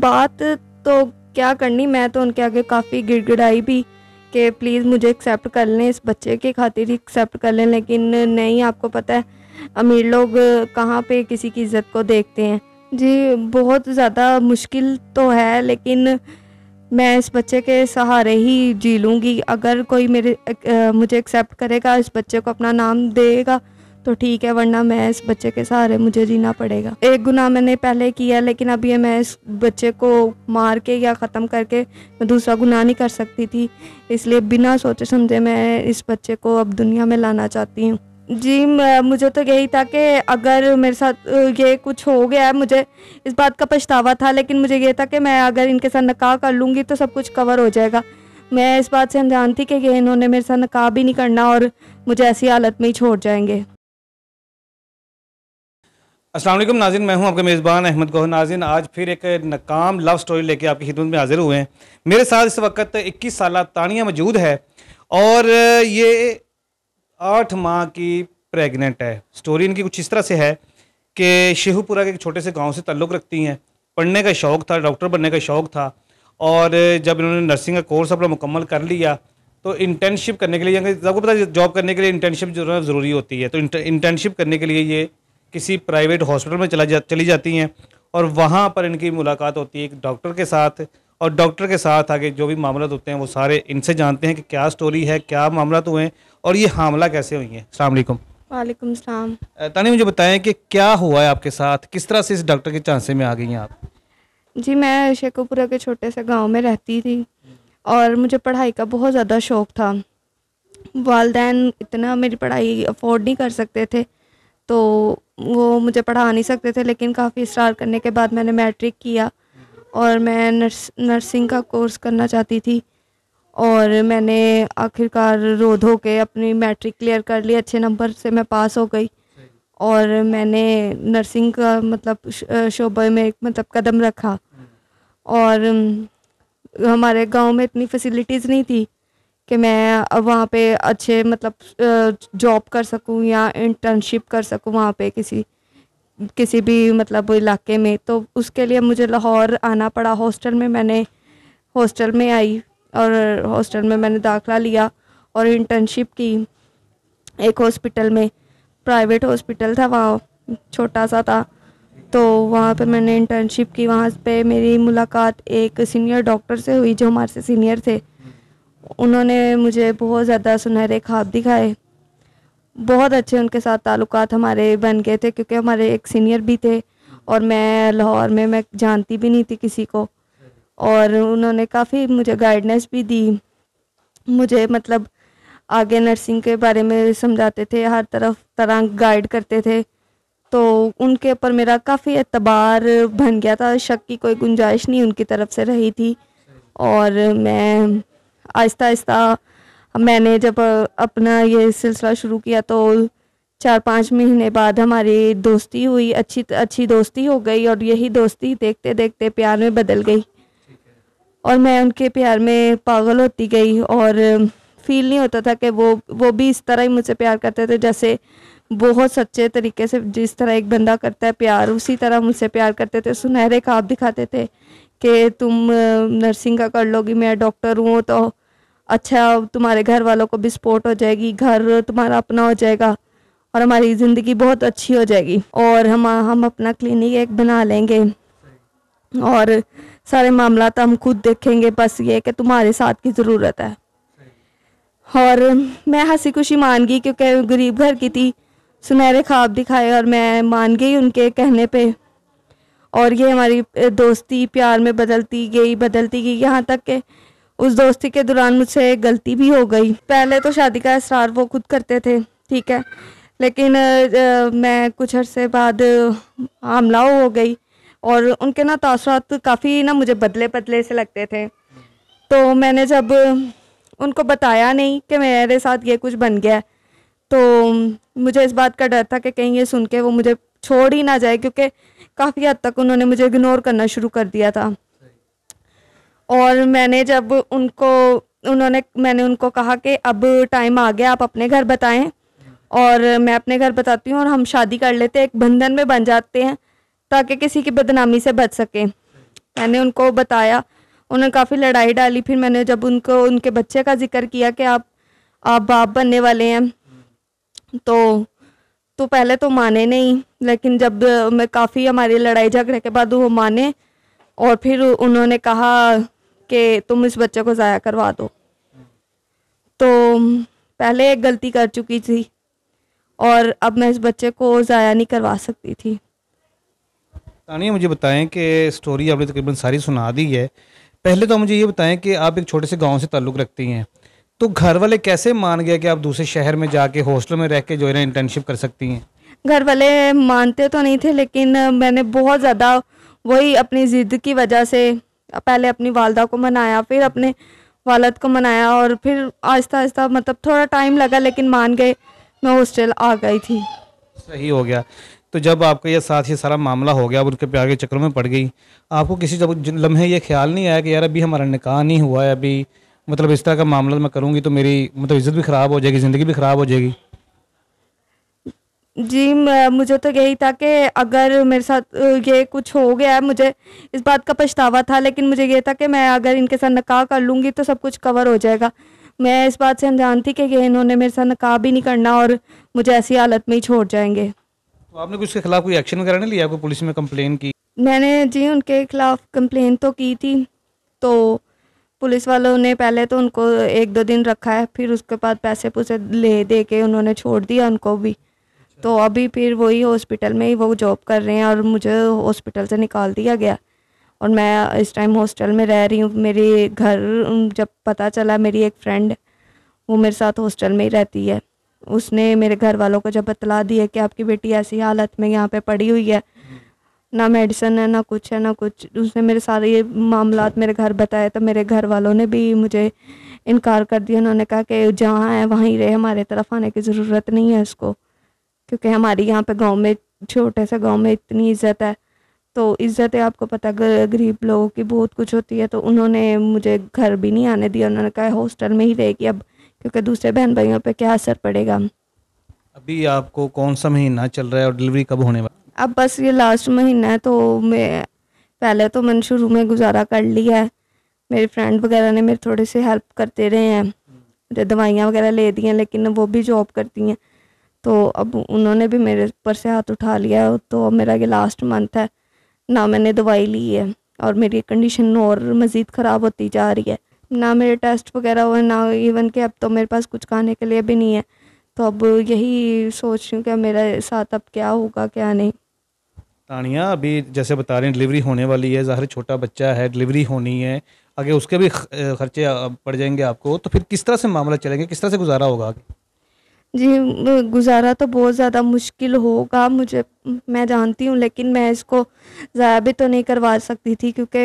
बात तो क्या करनी मैं तो उनके आगे काफ़ी गिड़गिड़ाई भी कि प्लीज़ मुझे एक्सेप्ट कर लें इस बच्चे की खातिर ही एक्सेप्ट कर लें लेकिन नहीं आपको पता है अमीर लोग कहाँ पे किसी की इज़्जत को देखते हैं जी बहुत ज़्यादा मुश्किल तो है लेकिन मैं इस बच्चे के सहारे ही जी लूँगी अगर कोई मेरे मुझे एक्सेप्ट करेगा इस बच्चे को अपना नाम देगा तो ठीक है वरना मैं इस बच्चे के सहारे मुझे जीना पड़ेगा एक गुना मैंने पहले किया लेकिन अब ये मैं इस बच्चे को मार के या ख़त्म करके मैं दूसरा गुना नहीं कर सकती थी इसलिए बिना सोचे समझे मैं इस बच्चे को अब दुनिया में लाना चाहती हूँ जी मुझे तो यही था कि अगर मेरे साथ ये कुछ हो गया है मुझे इस बात का पछतावा था लेकिन मुझे ये था कि मैं अगर इनके साथ नकाह कर लूँगी तो सब कुछ कवर हो जाएगा मैं इस बात से अनजान थी कि ये इन्होंने मेरे साथ नकाह भी नहीं करना और मुझे ऐसी हालत में ही छोड़ जाएंगे असलम नाजिन मैं हूं आपका मेज़बान अहमद गोहर नाजिन आज फिर एक नाकाम लव स्टोरी लेके आपकी खिदमत में हाजिर हुए हैं मेरे साथ इस वक्त 21 साल तानिया मौजूद है और ये आठ माह की प्रेग्नेंट है स्टोरी इनकी कुछ इस तरह से है कि शेहूपुरा के एक छोटे से गांव से ताल्लुक़ रखती हैं पढ़ने का शौक़ था डॉक्टर बनने का शौक़ था और जब इन्होंने नर्सिंग का कोर्स अपना मुकम्मल कर लिया तो इंटर्नशिप करने के लिए आपको पता जॉब करने के लिए इंटर्नशिप जो है ज़रूरी होती है तो इंटर्नशिप करने के लिए ये किसी प्राइवेट हॉस्पिटल में चला जा चली जाती हैं और वहाँ पर इनकी मुलाकात होती है एक डॉक्टर के साथ और डॉक्टर के साथ आगे जो भी मामला होते हैं वो सारे इनसे जानते हैं कि क्या स्टोरी है क्या मामला हुए तो हैं और ये हमला कैसे हुई है अल्लाम वालेकुम सलाम तानी मुझे बताएं कि क्या हुआ है आपके साथ किस तरह से इस डॉक्टर के चांसे में आ गई हैं आप जी मैं शेखोपुरा के छोटे से गाँव में रहती थी और मुझे पढ़ाई का बहुत ज़्यादा शौक़ था वालदेन इतना मेरी पढ़ाई अफोर्ड नहीं कर सकते थे तो वो मुझे पढ़ा नहीं सकते थे लेकिन काफ़ी स्टार करने के बाद मैंने मैट्रिक किया और मैं नर्स नर्सिंग का कोर्स करना चाहती थी और मैंने आखिरकार रो धो के अपनी मैट्रिक क्लियर कर ली अच्छे नंबर से मैं पास हो गई और मैंने नर्सिंग का मतलब शोबे में एक मतलब कदम रखा हम्म। और हमारे गांव में इतनी फैसिलिटीज़ नहीं थी कि मैं वहाँ पे अच्छे मतलब जॉब कर सकूँ या इंटर्नशिप कर सकूँ वहाँ पे किसी किसी भी मतलब इलाके में तो उसके लिए मुझे लाहौर आना पड़ा हॉस्टल में मैंने हॉस्टल में आई और हॉस्टल में मैंने दाखला लिया और इंटर्नशिप की एक हॉस्पिटल में प्राइवेट हॉस्पिटल था वहाँ छोटा सा था तो वहाँ पे मैंने इंटर्नशिप की वहाँ पे मेरी मुलाकात एक सीनियर डॉक्टर से हुई जो हमारे से सीनियर थे उन्होंने मुझे बहुत ज़्यादा सुनहरे ख्वाब दिखाए बहुत अच्छे उनके साथ ताल्लुक हमारे बन गए थे क्योंकि हमारे एक सीनियर भी थे और मैं लाहौर में मैं जानती भी नहीं थी किसी को और उन्होंने काफ़ी मुझे गाइडनेस भी दी मुझे मतलब आगे नर्सिंग के बारे में समझाते थे हर तरफ तरह गाइड करते थे तो उनके ऊपर मेरा काफ़ी एतबार बन गया था शक की कोई गुंजाइश नहीं उनकी तरफ से रही थी और मैं आहिस्ता आहिस्ता मैंने जब अपना ये सिलसिला शुरू किया तो चार पाँच महीने बाद हमारी दोस्ती हुई अच्छी अच्छी दोस्ती हो गई और यही दोस्ती देखते देखते प्यार में बदल गई और मैं उनके प्यार में पागल होती गई और फील नहीं होता था कि वो वो भी इस तरह ही मुझसे प्यार करते थे जैसे बहुत सच्चे तरीके से जिस तरह एक बंदा करता है प्यार उसी तरह मुझसे प्यार करते थे सुनहरे खाब दिखाते थे कि तुम नर्सिंग का कर लोगी मैं डॉक्टर हूँ तो अच्छा तुम्हारे घर वालों को भी सपोर्ट हो जाएगी घर तुम्हारा अपना हो जाएगा और हमारी ज़िंदगी बहुत अच्छी हो जाएगी और हम हम अपना क्लिनिक एक बना लेंगे और सारे मामला तो हम खुद देखेंगे बस ये कि तुम्हारे साथ की ज़रूरत है और मैं हंसी खुशी मान गई क्योंकि गरीब घर की थी सुनहरे ख्वाब दिखाए और मैं मान गई उनके कहने पे और ये हमारी दोस्ती प्यार में बदलती गई बदलती गई यहाँ तक के उस दोस्ती के दौरान मुझसे गलती भी हो गई पहले तो शादी का इसरार वो खुद करते थे ठीक है लेकिन आ, मैं कुछ अरसे बाद हमला हो गई और उनके ना तसरत काफ़ी ना मुझे बदले बदले से लगते थे तो मैंने जब उनको बताया नहीं कि मेरे साथ ये कुछ बन गया है तो मुझे इस बात का डर था कि कहीं ये सुन के वो मुझे छोड़ ही ना जाए क्योंकि काफ़ी हद तक उन्होंने मुझे इग्नोर करना शुरू कर दिया था और मैंने जब उनको उन्होंने मैंने उनको कहा कि अब टाइम आ गया आप अपने घर बताएं और मैं अपने घर बताती हूँ और हम शादी कर लेते हैं एक बंधन में बन जाते हैं ताकि किसी की बदनामी से बच सके मैंने उनको बताया उन्होंने काफ़ी लड़ाई डाली फिर मैंने जब उनको उनके बच्चे का जिक्र किया कि आप आप बाप बनने वाले हैं तो तो पहले तो माने नहीं लेकिन जब मैं काफ़ी हमारी लड़ाई झगड़े के बाद वो माने और फिर उन्होंने कहा कि तुम इस बच्चे को ज़ाया करवा दो तो पहले एक गलती कर चुकी थी और अब मैं इस बच्चे को ज़ाया नहीं करवा सकती थी तानिया मुझे बताएं कि स्टोरी आपने तकरीबन सारी सुना दी है पहले तो मुझे ये बताएं कि आप एक छोटे से गांव से ताल्लुक़ रखती हैं तो घर वाले कैसे मान गया कि आप दूसरे शहर में जाके हॉस्टल में रह के जो है ना इंटर्नशिप कर सकती हैं घर वाले मानते तो नहीं थे लेकिन मैंने बहुत ज़्यादा वही अपनी ज़िद की वजह से पहले अपनी वालदा को मनाया फिर अपने वालद को मनाया और फिर आहिस्ता आहिस्ता मतलब थोड़ा टाइम लगा लेकिन मान गए मैं हॉस्टल आ गई थी सही हो गया तो जब आपका यह साथ ये सारा मामला हो गया अब उनके प्यार के चक्रों में पड़ गई आपको किसी जब लम्हे ये ख्याल नहीं आया कि यार अभी हमारा निकाह नहीं हुआ है अभी मतलब इस तरह का मामला मैं करूंगी तो मेरी मतलब इज्जत भी ख़राब हो जाएगी ज़िंदगी भी ख़राब हो जाएगी जी मुझे तो यही था कि अगर मेरे साथ ये कुछ हो गया है मुझे इस बात का पछतावा था लेकिन मुझे ये था कि मैं अगर इनके साथ नकाह कर लूँगी तो सब कुछ कवर हो जाएगा मैं इस बात से अनजान थी कि ये इन्होंने मेरे साथ नकाह भी नहीं करना और मुझे ऐसी हालत में ही छोड़ जाएंगे तो आपने कुछ के खिलाफ कोई एक्शन वगैरह नहीं लिया आपको पुलिस में कम्प्लेन की मैंने जी उनके खिलाफ कम्प्लेन तो की थी तो पुलिस वालों ने पहले तो उनको एक दो दिन रखा है फिर उसके बाद पैसे पुसे ले दे के उन्होंने छोड़ दिया उनको भी तो अच्छा। अभी फिर वही हॉस्पिटल में ही वो जॉब कर रहे हैं और मुझे हॉस्पिटल से निकाल दिया गया और मैं इस टाइम हॉस्टल में रह रही हूँ मेरे घर जब पता चला मेरी एक फ्रेंड वो मेरे साथ हॉस्टल में ही रहती है उसने मेरे घर वालों को जब बतला दिया कि आपकी बेटी ऐसी हालत में यहाँ पे पड़ी हुई है ना मेडिसिन है ना कुछ है ना कुछ उसने मेरे सारे ये मामला मेरे घर बताए तो मेरे घर वालों ने भी मुझे इनकार कर दिया उन्होंने कहा कि जहाँ है वहाँ ही रहे हमारे तरफ आने की ज़रूरत नहीं है उसको क्योंकि हमारी यहाँ पे गांव में छोटे से गांव में इतनी इज़्ज़त है तो इज़्ज़त है आपको पता गरीब लोगों की बहुत कुछ होती है तो उन्होंने मुझे घर भी नहीं आने दिया उन्होंने कहा हॉस्टल में ही रहेगी अब क्योंकि दूसरे बहन भाइयों पर क्या असर पड़ेगा अभी आपको कौन सा महीना चल रहा है और डिलीवरी कब होने वाली अब बस ये लास्ट महीना है तो मैं पहले तो मैंने शुरू में गुजारा कर लिया है मेरे फ्रेंड वगैरह ने मेरे थोड़े से हेल्प करते रहे हैं मुझे दवाइयाँ वगैरह ले दी हैं लेकिन वो भी जॉब करती हैं तो अब उन्होंने भी मेरे ऊपर से हाथ उठा लिया तो अब मेरा ये लास्ट मंथ है ना मैंने दवाई ली है और मेरी कंडीशन और मज़ीद ख़राब होती जा रही है ना मेरे टेस्ट वगैरह हुए ना इवन कि अब तो मेरे पास कुछ खाने के लिए भी नहीं है तो अब यही सोच रही हूँ कि मेरे साथ अब क्या होगा क्या नहीं तानिया अभी जैसे बता रहे हैं डिलीवरी होने वाली है ज़ाहिर छोटा बच्चा है डिलीवरी होनी है आगे उसके भी खर्चे पड़ जाएंगे आपको तो फिर किस तरह से मामला चलेंगे किस तरह से गुजारा होगा आगे जी गुज़ारा तो बहुत ज़्यादा मुश्किल होगा मुझे मैं जानती हूँ लेकिन मैं इसको ज़ाया भी तो नहीं करवा सकती थी क्योंकि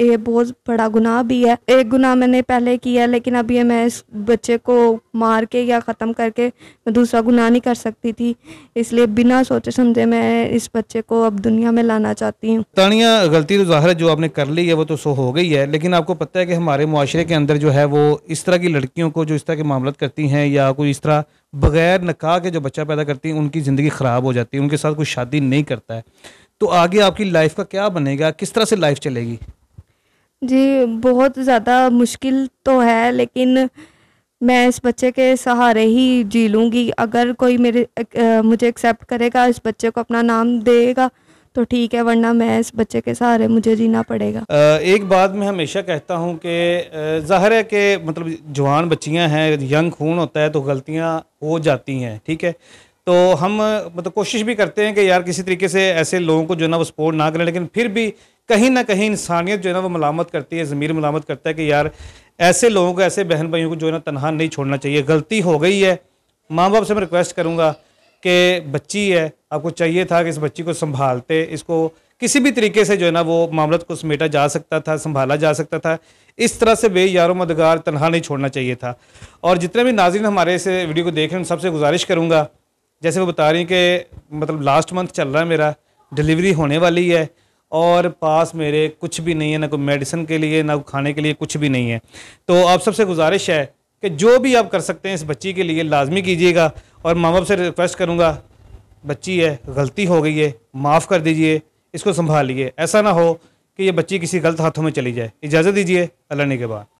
ये बहुत बड़ा गुनाह भी है एक गुनाह मैंने पहले किया है लेकिन अब ये मैं इस बच्चे को मार के या ख़त्म करके दूसरा गुनाह नहीं कर सकती थी इसलिए बिना सोचे समझे मैं इस बच्चे को अब दुनिया में लाना चाहती हूँ तानिया गलती तो ज़ाहिर जो आपने कर ली है वो तो सो हो गई है लेकिन आपको पता है कि हमारे माशरे के अंदर जो है वो इस तरह की लड़कियों को जो इस तरह के मामला करती हैं या कोई इस तरह बगैर नकाह के जो बच्चा पैदा करती हैं उनकी ज़िंदगी ख़राब हो जाती है उनके साथ कुछ शादी नहीं करता है तो आगे आपकी लाइफ का क्या बनेगा किस तरह से लाइफ चलेगी जी बहुत ज़्यादा मुश्किल तो है लेकिन मैं इस बच्चे के सहारे ही जी लूँगी अगर कोई मेरे आ, मुझे एक्सेप्ट करेगा इस बच्चे को अपना नाम देगा तो ठीक है वरना मैं इस बच्चे के सहारे मुझे जीना पड़ेगा एक बात मैं हमेशा कहता हूँ कि ज़ाहिर है कि मतलब जवान बच्चियाँ हैं यंग खून होता है तो गलतियाँ हो जाती हैं ठीक है तो हम मतलब कोशिश भी करते हैं कि यार किसी तरीके से ऐसे लोगों को जो है ना वो सपोर्ट ना करें लेकिन फिर भी कहीं ना कहीं इंसानियत जो है ना वो मलामत करती है ज़मीर मलामत करता है कि यार ऐसे लोगों को ऐसे बहन भाइयों को जो है ना तनहा नहीं छोड़ना चाहिए गलती हो गई है माँ बाप से मैं रिक्वेस्ट करूँगा कि बच्ची है आपको चाहिए था कि इस बच्ची को संभालते इसको किसी भी तरीके से जो है ना वो मामलत को समेटा जा सकता था संभाला जा सकता था इस तरह से बे यारो मदगार तनहा नहीं छोड़ना चाहिए था और जितने भी नाजिन हमारे इस वीडियो को देख रहे हैं उन सबसे गुजारिश करूँगा जैसे वो बता रही कि मतलब लास्ट मंथ चल रहा है मेरा डिलीवरी होने वाली है और पास मेरे कुछ भी नहीं है ना कोई मेडिसिन के लिए ना खाने के लिए कुछ भी नहीं है तो आप सबसे गुजारिश है कि जो भी आप कर सकते हैं इस बच्ची के लिए लाजमी कीजिएगा और माँ बाप से रिक्वेस्ट करूँगा बच्ची है गलती हो गई है माफ़ कर दीजिए इसको संभालिए ऐसा ना हो कि ये बच्ची किसी गलत हाथों में चली जाए इजाज़त दीजिए अल्लाह ने के बाद